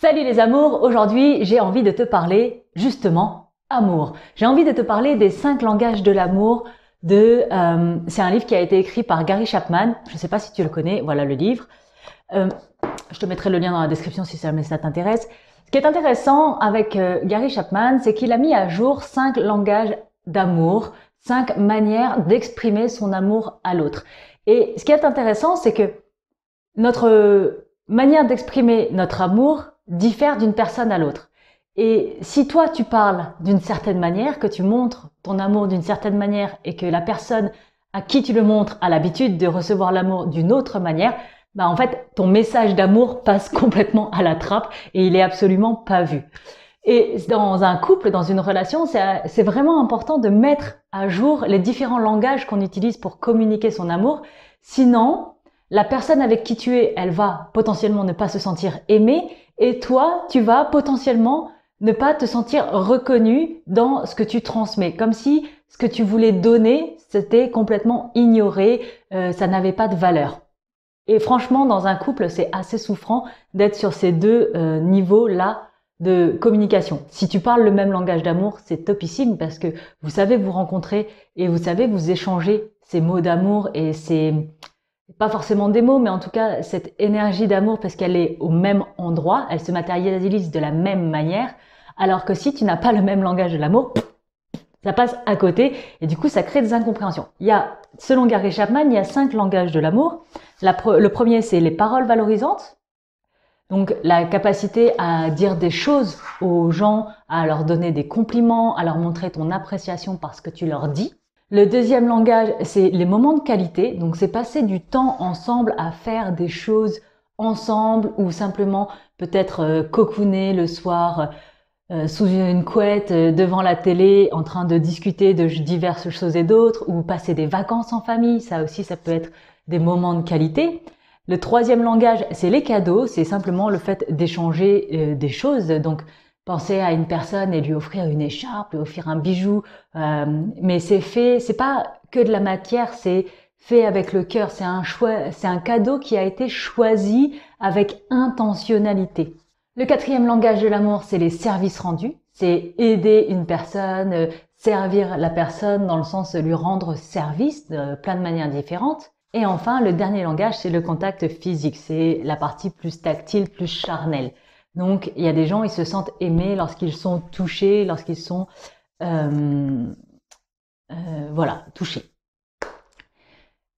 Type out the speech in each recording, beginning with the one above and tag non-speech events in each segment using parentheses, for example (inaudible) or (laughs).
Salut les amours, aujourd'hui j'ai envie de te parler justement amour. J'ai envie de te parler des cinq langages de l'amour. De, euh, c'est un livre qui a été écrit par Gary Chapman. Je ne sais pas si tu le connais. Voilà le livre. Euh, je te mettrai le lien dans la description si ça, ça t'intéresse. Ce qui est intéressant avec euh, Gary Chapman, c'est qu'il a mis à jour cinq langages d'amour, cinq manières d'exprimer son amour à l'autre. Et ce qui est intéressant, c'est que notre manière d'exprimer notre amour diffère d'une personne à l'autre. Et si toi tu parles d'une certaine manière, que tu montres ton amour d'une certaine manière et que la personne à qui tu le montres a l'habitude de recevoir l'amour d'une autre manière, bah en fait ton message d'amour passe (laughs) complètement à la trappe et il est absolument pas vu. Et dans un couple, dans une relation, c'est vraiment important de mettre à jour les différents langages qu'on utilise pour communiquer son amour. Sinon, la personne avec qui tu es, elle va potentiellement ne pas se sentir aimée et toi, tu vas potentiellement ne pas te sentir reconnu dans ce que tu transmets, comme si ce que tu voulais donner, c'était complètement ignoré, euh, ça n'avait pas de valeur. Et franchement, dans un couple, c'est assez souffrant d'être sur ces deux euh, niveaux-là de communication. Si tu parles le même langage d'amour, c'est topissime parce que vous savez vous rencontrer et vous savez vous échanger ces mots d'amour et ces, pas forcément des mots, mais en tout cas cette énergie d'amour parce qu'elle est au même endroit, elle se matérialise de la même manière, alors que si tu n'as pas le même langage de l'amour, ça passe à côté et du coup ça crée des incompréhensions. Il y a, selon Gary Chapman, il y a cinq langages de l'amour. le premier c'est les paroles valorisantes, donc la capacité à dire des choses aux gens, à leur donner des compliments, à leur montrer ton appréciation par ce que tu leur dis. Le deuxième langage, c'est les moments de qualité. Donc, c'est passer du temps ensemble à faire des choses ensemble ou simplement peut-être euh, cocooner le soir euh, euh, sous une couette devant la télé en train de discuter de diverses choses et d'autres ou passer des vacances en famille. Ça aussi, ça peut être des moments de qualité. Le troisième langage, c'est les cadeaux. C'est simplement le fait d'échanger des choses. Donc, penser à une personne et lui offrir une écharpe, lui offrir un bijou. Euh, mais c'est fait, c'est pas que de la matière, c'est fait avec le cœur. C'est un choix, c'est un cadeau qui a été choisi avec intentionnalité. Le quatrième langage de l'amour, c'est les services rendus. C'est aider une personne, euh, servir la personne dans le sens de lui rendre service de plein de manières différentes. Et enfin, le dernier langage, c'est le contact physique. C'est la partie plus tactile, plus charnelle. Donc, il y a des gens, ils se sentent aimés lorsqu'ils sont touchés, lorsqu'ils sont, euh, euh, voilà, touchés.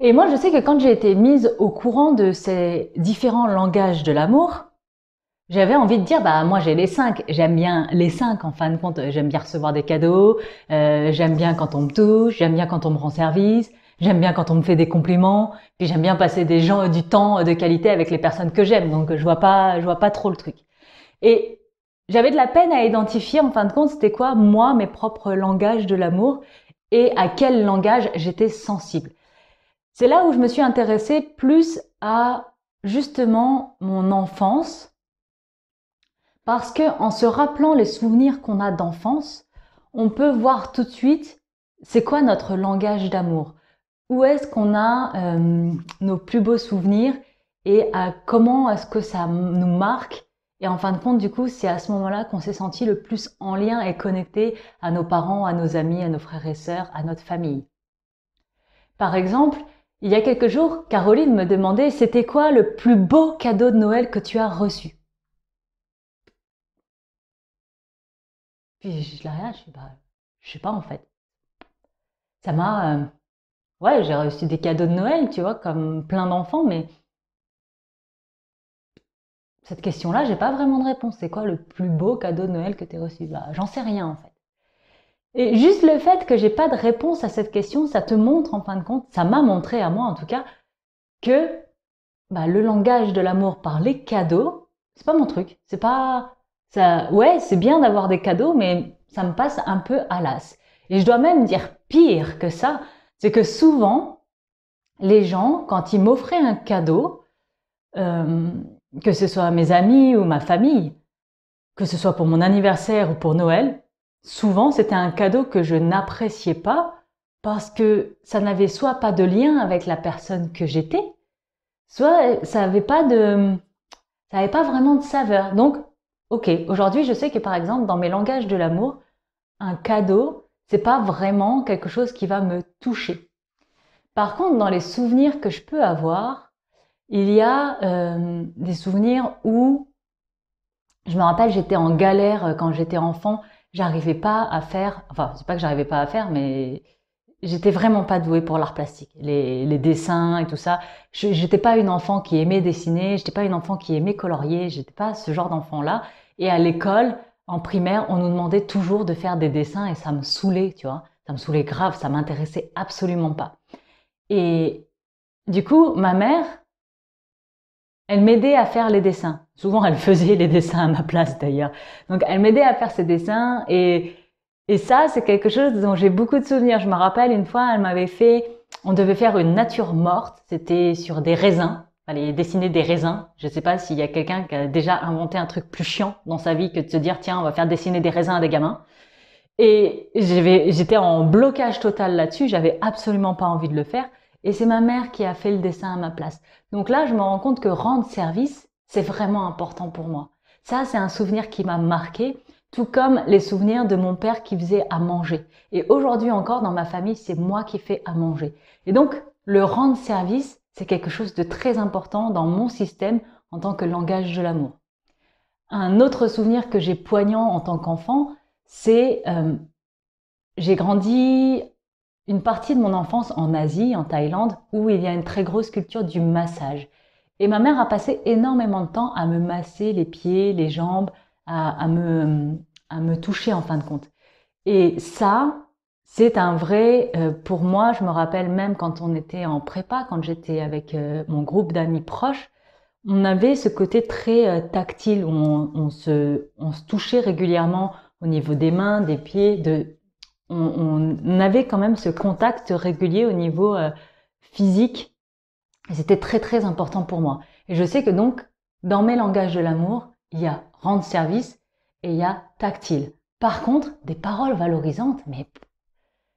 Et moi, je sais que quand j'ai été mise au courant de ces différents langages de l'amour, j'avais envie de dire, bah moi j'ai les cinq, j'aime bien les cinq en fin de compte, j'aime bien recevoir des cadeaux, euh, j'aime bien quand on me touche, j'aime bien quand on me rend service, j'aime bien quand on me fait des compliments, puis j'aime bien passer des gens du temps de qualité avec les personnes que j'aime. Donc je vois pas, je vois pas trop le truc. Et j'avais de la peine à identifier, en fin de compte, c'était quoi, moi, mes propres langages de l'amour et à quel langage j'étais sensible. C'est là où je me suis intéressée plus à justement mon enfance, parce que en se rappelant les souvenirs qu'on a d'enfance, on peut voir tout de suite c'est quoi notre langage d'amour, où est-ce qu'on a euh, nos plus beaux souvenirs et à comment est-ce que ça nous marque et en fin de compte, du coup, c'est à ce moment-là qu'on s'est senti le plus en lien et connecté à nos parents, à nos amis, à nos frères et sœurs, à notre famille. Par exemple, il y a quelques jours, Caroline me demandait c'était quoi le plus beau cadeau de Noël que tu as reçu. Puis je la regarde, je, bah, je sais pas en fait. Ça m'a, euh, ouais, j'ai reçu des cadeaux de Noël, tu vois, comme plein d'enfants, mais cette question-là, j'ai pas vraiment de réponse. C'est quoi le plus beau cadeau de Noël que tu as reçu bah, J'en sais rien en fait. Et juste le fait que j'ai pas de réponse à cette question, ça te montre en fin de compte, ça m'a montré à moi en tout cas, que bah, le langage de l'amour par les cadeaux, c'est pas mon truc. C'est pas ça. Ouais, c'est bien d'avoir des cadeaux, mais ça me passe un peu à l'as. Et je dois même dire pire que ça, c'est que souvent les gens, quand ils m'offraient un cadeau, euh, que ce soit mes amis ou ma famille, que ce soit pour mon anniversaire ou pour Noël, souvent c'était un cadeau que je n'appréciais pas parce que ça n'avait soit pas de lien avec la personne que j'étais, soit ça n'avait pas de, ça pas vraiment de saveur. Donc, ok, aujourd'hui je sais que par exemple dans mes langages de l'amour, un cadeau c'est pas vraiment quelque chose qui va me toucher. Par contre, dans les souvenirs que je peux avoir, il y a euh, des souvenirs où, je me rappelle, j'étais en galère euh, quand j'étais enfant, j'arrivais pas à faire, enfin, c'est pas que j'arrivais pas à faire, mais j'étais vraiment pas douée pour l'art plastique, les, les, dessins et tout ça. J'étais pas une enfant qui aimait dessiner, j'étais pas une enfant qui aimait colorier, j'étais pas ce genre d'enfant-là. Et à l'école, en primaire, on nous demandait toujours de faire des dessins et ça me saoulait, tu vois. Ça me saoulait grave, ça m'intéressait absolument pas. Et du coup, ma mère, elle m'aidait à faire les dessins. Souvent, elle faisait les dessins à ma place d'ailleurs. Donc, elle m'aidait à faire ses dessins et, et ça, c'est quelque chose dont j'ai beaucoup de souvenirs. Je me rappelle une fois, elle m'avait fait, on devait faire une nature morte. C'était sur des raisins. Fallait dessiner des raisins. Je ne sais pas s'il y a quelqu'un qui a déjà inventé un truc plus chiant dans sa vie que de se dire, tiens, on va faire dessiner des raisins à des gamins. Et j'étais en blocage total là-dessus. J'avais absolument pas envie de le faire. Et c'est ma mère qui a fait le dessin à ma place. Donc là, je me rends compte que rendre service, c'est vraiment important pour moi. Ça, c'est un souvenir qui m'a marqué, tout comme les souvenirs de mon père qui faisait à manger. Et aujourd'hui encore, dans ma famille, c'est moi qui fais à manger. Et donc, le rendre service, c'est quelque chose de très important dans mon système en tant que langage de l'amour. Un autre souvenir que j'ai poignant en tant qu'enfant, c'est euh, j'ai grandi une partie de mon enfance en Asie, en Thaïlande, où il y a une très grosse culture du massage. Et ma mère a passé énormément de temps à me masser les pieds, les jambes, à, me, à me toucher en fin de compte. Et ça, c'est un vrai, euh, pour moi, je me rappelle même quand on était en prépa, quand j'étais avec euh, mon groupe d'amis proches, on avait ce côté très euh, tactile où on, se, on se touchait régulièrement au niveau des mains, des pieds, de, on, avait quand même ce contact régulier au niveau euh, physique. c'était très très important pour moi. Et je sais que donc, dans mes langages de l'amour, il y a rendre service et il y a tactile. Par contre, des paroles valorisantes, mais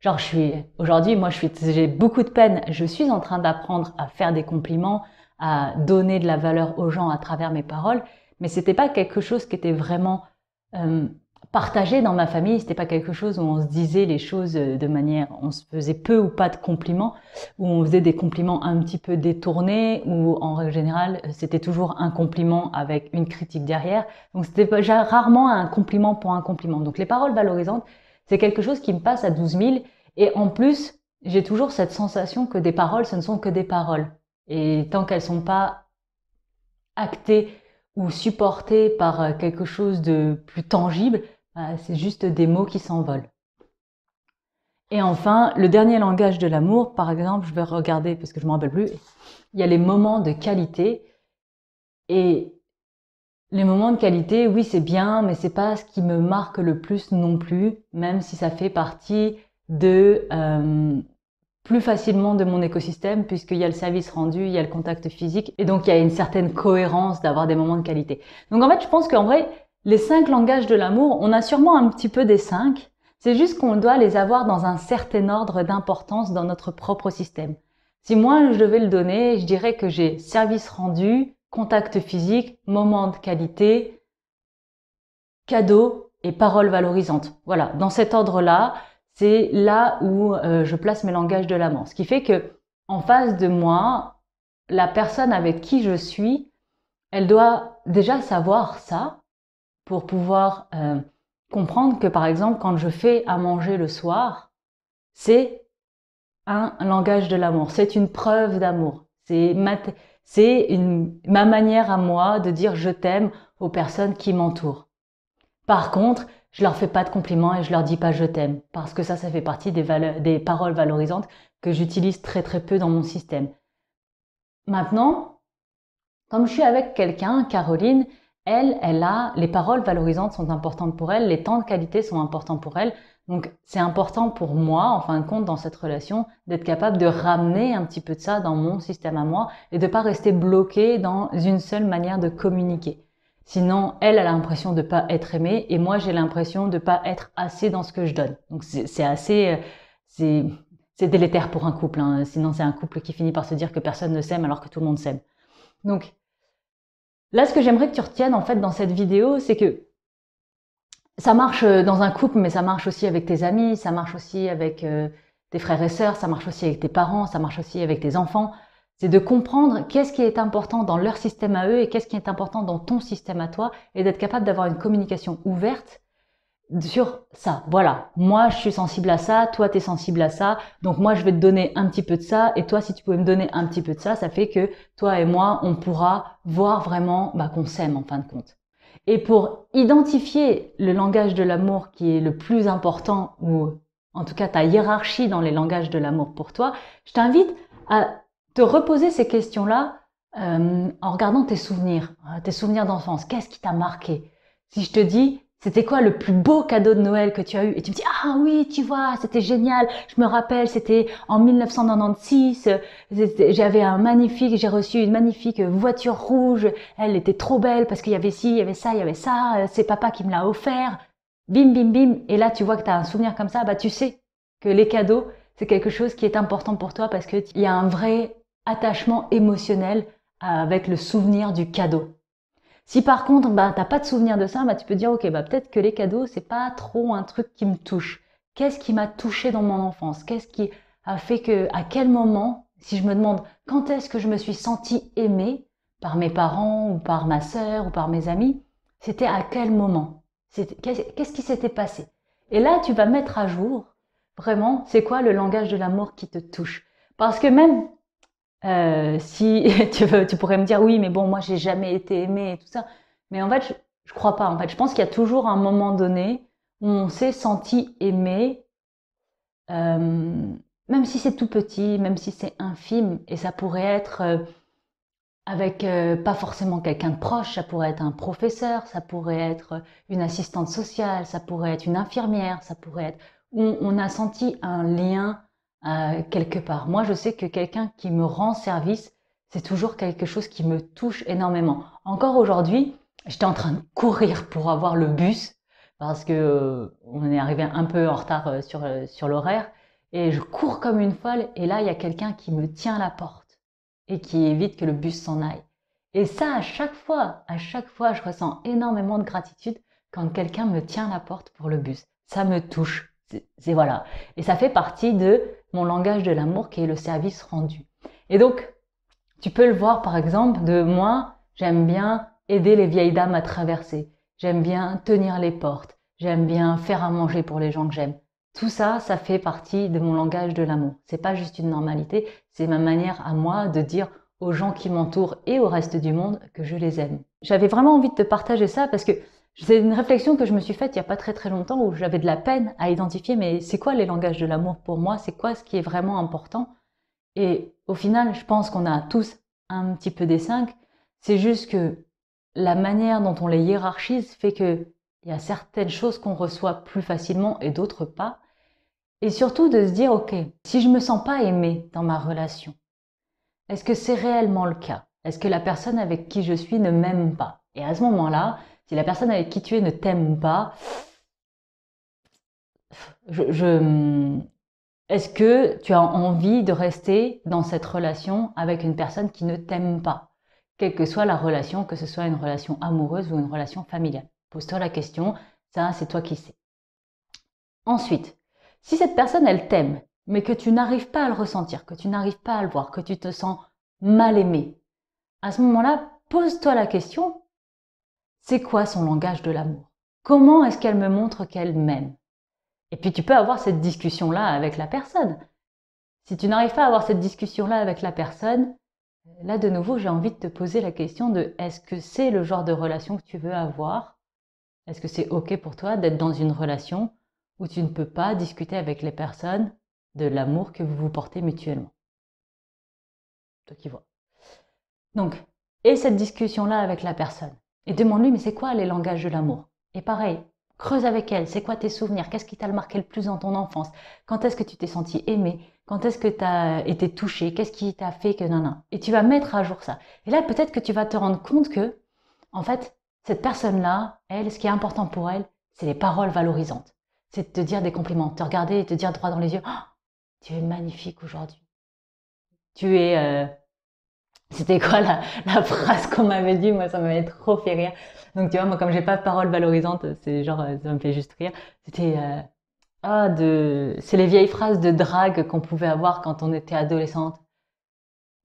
genre je suis aujourd'hui, moi je suis, j'ai beaucoup de peine. Je suis en train d'apprendre à faire des compliments, à donner de la valeur aux gens à travers mes paroles, mais c'était pas quelque chose qui était vraiment euh, partagé dans ma famille. C'était pas quelque chose où on se disait les choses euh, de manière, on se faisait peu ou pas de compliments, où on faisait des compliments un petit peu détournés, où en règle générale euh, c'était toujours un compliment avec une critique derrière. Donc c'était rarement un compliment pour un compliment. Donc les paroles valorisantes, c'est quelque chose qui me passe à 12 000 et en plus j'ai toujours cette sensation que des paroles, ce ne sont que des paroles. Et tant qu'elles sont pas actées ou supportées par euh, quelque chose de plus tangible, euh, c'est juste des mots qui s'envolent. Et enfin, le dernier langage de l'amour, par exemple, je vais regarder parce que je ne me rappelle plus, il y a les moments de qualité. Et les moments de qualité, oui, c'est bien, mais c'est pas ce qui me marque le plus non plus, même si ça fait partie de euh, plus facilement de mon écosystème, puisqu'il y a le service rendu, il y a le contact physique, et donc il y a une certaine cohérence d'avoir des moments de qualité. Donc en fait, je pense qu'en vrai, les cinq langages de l'amour, on a sûrement un petit peu des cinq, c'est juste qu'on doit les avoir dans un certain ordre d'importance dans notre propre système. Si moi je devais le donner, je dirais que j'ai service rendu, contact physique, moment de qualité, cadeau et parole valorisante. Voilà, dans cet ordre-là, c'est là où euh, je place mes langages de l'amour. Ce qui fait que en face de moi, la personne avec qui je suis, elle doit déjà savoir ça, pour pouvoir euh, comprendre que par exemple quand je fais à manger le soir, c'est un langage de l'amour, c'est une preuve d'amour, c'est ma, manière à moi de dire je t'aime aux personnes qui m'entourent. Par contre, je leur fais pas de compliments et je leur dis pas je t'aime parce que ça, ça fait partie des, des paroles valorisantes que j'utilise très très peu dans mon système. Maintenant, comme je suis avec quelqu'un, Caroline, elle, elle a, les paroles valorisantes sont importantes pour elle, les temps de qualité sont importants pour elle. Donc, c'est important pour moi, en fin de compte, dans cette relation, d'être capable de ramener un petit peu de ça dans mon système à moi et de ne pas rester bloqué dans une seule manière de communiquer. Sinon, elle, a l'impression de ne pas être aimée et moi, j'ai l'impression de ne pas être assez dans ce que je donne. Donc, c'est assez, euh, c'est, délétère pour un couple. Hein. Sinon, c'est un couple qui finit par se dire que personne ne s'aime alors que tout le monde s'aime. Donc, Là, ce que j'aimerais que tu retiennes en fait dans cette vidéo, c'est que ça marche euh, dans un couple, mais ça marche aussi avec tes amis, ça marche aussi avec euh, tes frères et sœurs, ça marche aussi avec tes parents, ça marche aussi avec tes enfants. C'est de comprendre qu'est-ce qui est important dans leur système à eux et qu'est-ce qui est important dans ton système à toi et d'être capable d'avoir une communication ouverte sur ça. Voilà, moi je suis sensible à ça, toi tu es sensible à ça, donc moi je vais te donner un petit peu de ça, et toi si tu peux me donner un petit peu de ça, ça fait que toi et moi, on pourra voir vraiment bah, qu'on s'aime en fin de compte. Et pour identifier le langage de l'amour qui est le plus important, ou en tout cas ta hiérarchie dans les langages de l'amour pour toi, je t'invite à te reposer ces questions-là euh, en regardant tes souvenirs, euh, tes souvenirs d'enfance. Qu'est-ce qui t'a marqué Si je te dis c'était quoi le plus beau cadeau de Noël que tu as eu Et tu me dis ah oui, tu vois, c'était génial. Je me rappelle, c'était en 1996. J'avais un magnifique, j'ai reçu une magnifique voiture rouge. Elle était trop belle parce qu'il y avait ci, il y avait ça, il y avait ça. Euh, c'est papa qui me l'a offert. Bim, bim, bim. Et là, tu vois que tu as un souvenir comme ça. Bah, tu sais que les cadeaux, c'est quelque chose qui est important pour toi parce qu'il y a un vrai attachement émotionnel avec le souvenir du cadeau. Si par contre, bah, t'as pas de souvenir de ça, bah, tu peux dire, ok, bah, peut-être que les cadeaux, c'est pas trop un truc qui me touche. Qu'est-ce qui m'a touché dans mon enfance Qu'est-ce qui a fait que, à quel moment, si je me demande quand est-ce que je me suis sentie aimée par mes parents ou par ma sœur ou par mes amis, c'était à quel moment Qu'est-ce qui s'était passé Et là, tu vas mettre à jour vraiment, c'est quoi le langage de l'amour qui te touche Parce que même euh, si (laughs) tu, veux, tu pourrais me dire oui, mais bon, moi j'ai jamais été aimé et tout ça. Mais en fait, je, crois pas. En fait, je pense qu'il y a toujours un moment donné où on s'est senti aimé, euh, même si c'est tout petit, même si c'est infime, et ça pourrait être euh, avec pas forcément quelqu'un de proche, ça pourrait être un professeur, ça pourrait être une assistante sociale, ça pourrait être une infirmière, ça pourrait être où on, on a senti un lien euh, quelque part. Moi, je sais que quelqu'un qui me rend service, c'est toujours quelque chose qui me touche énormément. Encore aujourd'hui, j'étais en train de courir pour avoir le bus parce que euh, on est arrivé un peu en retard euh, sur, sur l'horaire et je cours comme une folle et là, il y a quelqu'un qui me tient la porte et qui évite que le bus s'en aille. Et ça, à chaque fois, à chaque fois, je ressens énormément de gratitude quand quelqu'un me tient la porte pour le bus. Ça me touche. C'est voilà. Et ça fait partie de mon langage de l'amour qui est le service rendu. Et donc, tu peux le voir par exemple de moi, j'aime bien aider les vieilles dames à traverser, j'aime bien tenir les portes, j'aime bien faire à manger pour les gens que j'aime. Tout ça, ça fait partie de mon langage de l'amour. C'est pas juste une normalité, c'est ma manière à moi de dire aux gens qui m'entourent et au reste du monde que je les aime. J'avais vraiment envie de te partager ça parce que c'est une réflexion que je me suis faite il n'y a pas très très longtemps où j'avais de la peine à identifier mais c'est quoi les langages de l'amour pour moi C'est quoi ce qui est vraiment important Et au final, je pense qu'on a tous un petit peu des cinq. C'est juste que la manière dont on les hiérarchise fait qu'il y a certaines choses qu'on reçoit plus facilement et d'autres pas. Et surtout de se dire, ok, si je me sens pas aimée dans ma relation, est-ce que c'est réellement le cas Est-ce que la personne avec qui je suis ne m'aime pas Et à ce moment-là, si la personne avec qui tu es ne t'aime pas, est-ce que tu as envie de rester dans cette relation avec une personne qui ne t'aime pas Quelle que soit la relation, que ce soit une relation amoureuse ou une relation familiale. Pose-toi la question, ça c'est toi qui sais. Ensuite, si cette personne elle t'aime, mais que tu n'arrives pas à le ressentir, que tu n'arrives pas à le voir, que tu te sens mal aimé, à ce moment-là, pose-toi la question, c'est quoi son langage de l'amour Comment est-ce qu'elle me montre qu'elle m'aime Et puis tu peux avoir cette discussion-là avec la personne. Si tu n'arrives pas à avoir cette discussion-là avec la personne, là de nouveau j'ai envie de te poser la question de est-ce que c'est le genre de relation que tu veux avoir Est-ce que c'est OK pour toi d'être dans une relation où tu ne peux pas discuter avec les personnes de l'amour que vous vous portez mutuellement Toi qui vois. Donc, et cette discussion-là avec la personne et demande-lui, mais c'est quoi les langages de l'amour Et pareil, creuse avec elle, c'est quoi tes souvenirs Qu'est-ce qui t'a le marqué le plus dans ton enfance Quand est-ce que tu t'es senti aimé Quand est-ce que tu as été touché Qu'est-ce qui t'a fait que non, non Et tu vas mettre à jour ça. Et là, peut-être que tu vas te rendre compte que, en fait, cette personne-là, elle, ce qui est important pour elle, c'est les paroles valorisantes. C'est de te dire des compliments, te regarder et te dire droit dans les yeux, oh, tu es magnifique aujourd'hui. Tu es euh, c'était quoi la, phrase qu'on m'avait dit Moi, ça m'avait trop fait rire. Donc, tu vois, moi, comme j'ai pas de parole valorisante, c'est genre, euh, ça me fait juste rire. C'était euh, ah de, c'est les vieilles phrases de drague qu'on pouvait avoir quand on était adolescente.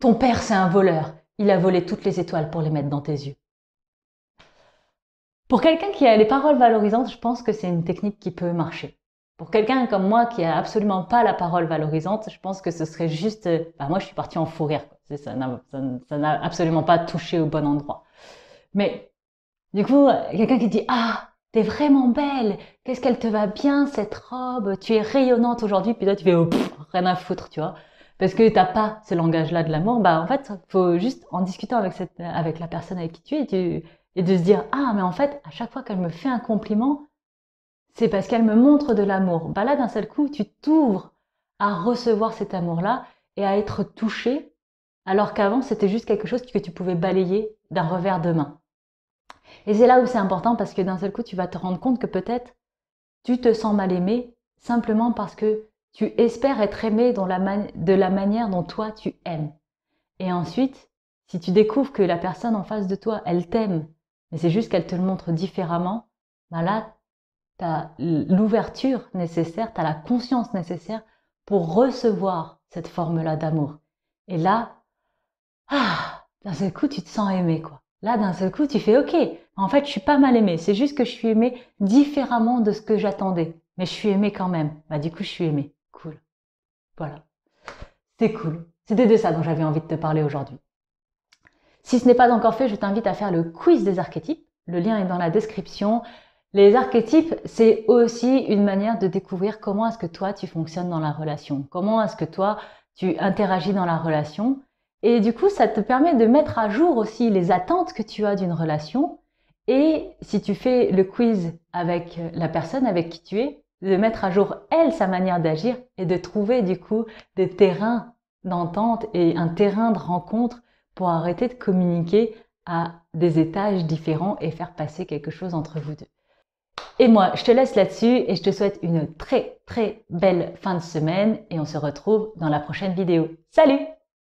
Ton père, c'est un voleur. Il a volé toutes les étoiles pour les mettre dans tes yeux. Pour quelqu'un qui a les paroles valorisantes, je pense que c'est une technique qui peut marcher. Pour quelqu'un comme moi qui a absolument pas la parole valorisante, je pense que ce serait juste, euh, bah moi je suis partie en fou rire. Ça n'a absolument pas touché au bon endroit. Mais du coup, quelqu'un qui dit ah t'es vraiment belle, qu'est-ce qu'elle te va bien cette robe, tu es rayonnante aujourd'hui, puis là tu vas « oh, rien à foutre, tu vois. Parce que tu t'as pas ce langage-là de l'amour, bah en fait, faut juste en discutant avec avec la personne avec qui tu es, et de se dire ah mais en fait à chaque fois qu'elle me fait un compliment, c'est parce qu'elle me montre de l'amour. Bah là, d'un seul coup, tu t'ouvres à recevoir cet amour-là et à être touché, alors qu'avant, c'était juste quelque chose que tu pouvais balayer d'un revers de main. Et c'est là où c'est important parce que d'un seul coup, tu vas te rendre compte que peut-être tu te sens mal aimé simplement parce que tu espères être aimé dans la de la manière dont toi tu aimes. Et ensuite, si tu découvres que la personne en face de toi, elle t'aime, mais c'est juste qu'elle te le montre différemment, bah là, tu as l'ouverture nécessaire, tu as la conscience nécessaire pour recevoir cette forme-là d'amour. Et là, ah, d'un seul coup, tu te sens aimé, quoi. Là, d'un seul coup, tu fais OK. En fait, je suis pas mal aimé. C'est juste que je suis aimé différemment de ce que j'attendais, mais je suis aimé quand même. Bah, du coup, je suis aimé. Cool. Voilà. C'est cool. C'était de ça dont j'avais envie de te parler aujourd'hui. Si ce n'est pas encore fait, je t'invite à faire le quiz des archétypes. Le lien est dans la description. Les archétypes, c'est aussi une manière de découvrir comment est-ce que toi tu fonctionnes dans la relation, comment est-ce que toi tu interagis dans la relation. Et du coup, ça te permet de mettre à jour aussi les attentes que tu as d'une relation. Et si tu fais le quiz avec la personne avec qui tu es, de mettre à jour elle sa manière d'agir et de trouver du coup des terrains d'entente et un terrain de rencontre pour arrêter de communiquer à des étages différents et faire passer quelque chose entre vous deux. Et moi, je te laisse là-dessus et je te souhaite une très très belle fin de semaine et on se retrouve dans la prochaine vidéo. Salut